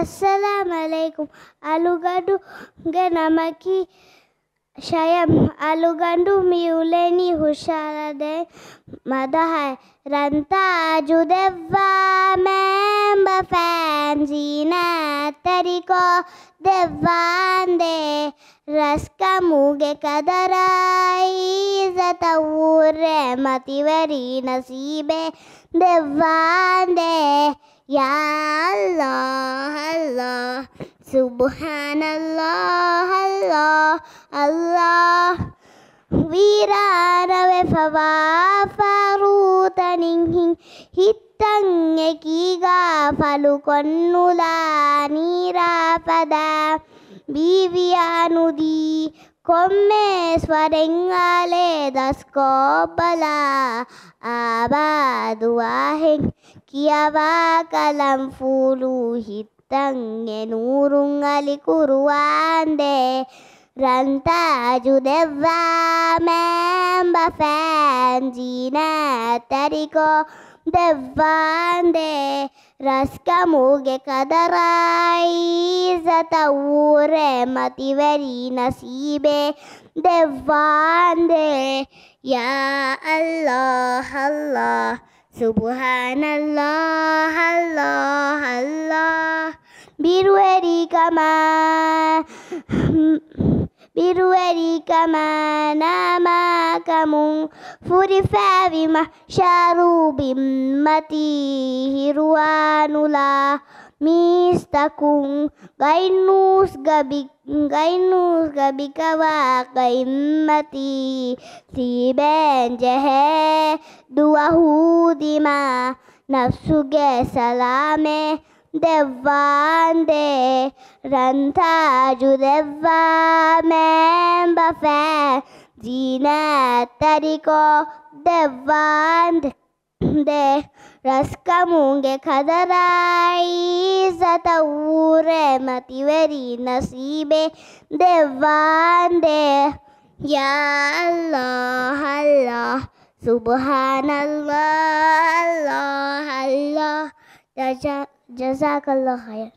అస్సలం ఆలుగడ్డు నమకి शयम आलूगंडू मिउलेनी हुशारदे मदा है रंता जुदेवा मैं बफैंजी न तरीको देवान दे रस का मुगे कदराई තවූර් මතිවරී නසීබේ දෙවාන්දේ යාල්ලාහල්ලා සුබහනල්ලාහල්ලා අල්ලා වීරානවෙ පවාපරූතනින්හි හිත්තං එකීගා පලු කොන්නුලා නීරාපදා බීවියානුදී ಕೊಮ್ಮೆಸ್ವರೆಂಗಾಲೆ ದಸ್ಕೋಬಲ ಆಬಾದುವಾಹೆಂ ಕಿಯವಾ ಕಲಂ ಫೂಲು ಹಿತ್ತಂಗೆ ನೂರುಂಗಲಿ ಕುರುವಾಂದೆ ರಂತಾಜುದೆವ್ವಾ ಮೇಂಬ ಫ್ಯಾನ್ ಜೀನ ತರಿಕೋ devande raskamuge kadarai zatawu remati veri nasibe devande ya Allah Allah Subhanallah Allah Allah birueri kama بروريك ما نام كم فرفا بمحشر بمتيه روان لا ميستكم غينوس غبك غينوس غبك وقيمتي سيبان جه دوهو ديما نفسك سلامه devvande rantaju devva memba fe dina tariko devvande de raskamunge khadarai zataure mativeri nasibe devvande ya allah allah subhanallah allah allah Raja جزاک اللہ خیر